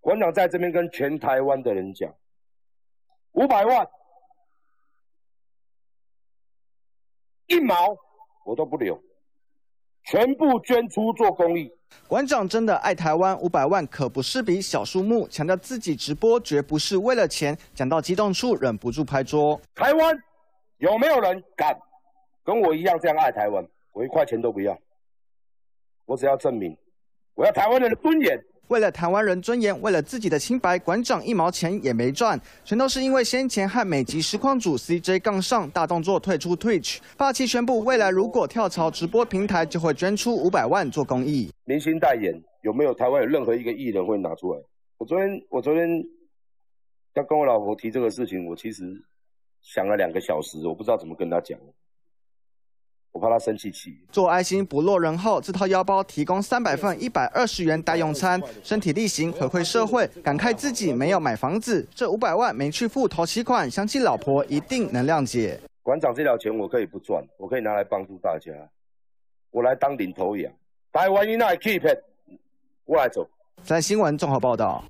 馆长在这边跟全台湾的人讲：五百万一毛我都不留，全部捐出做公益。馆长真的爱台湾，五百万可不是笔小数目。强调自己直播绝不是为了钱，讲到激动处忍不住拍桌。台湾有没有人敢跟我一样这样爱台湾？我一块钱都不要，我只要证明。我要台湾人的尊严，为了台湾人尊严，为了自己的清白，馆长一毛钱也没赚，全都是因为先前和美籍实况主 CJ 杠上大动作退出 Twitch，霸气宣布未来如果跳槽直播平台，就会捐出五百万做公益。明星代言有没有台湾任何一个艺人会拿出来？我昨天我昨天要跟我老婆提这个事情，我其实想了两个小时，我不知道怎么跟她讲。我怕他生气气。做爱心不落人后，自掏腰包提供三百份一百二十元代用餐，身体力行回馈社会，感慨自己没有买房子，这五百万没去付头期款，相信老婆一定能谅解。馆长，这条钱我可以不赚，我可以拿来帮助大家。我来当领头羊。台湾 Keep，it, 我来走。在新闻综合报道。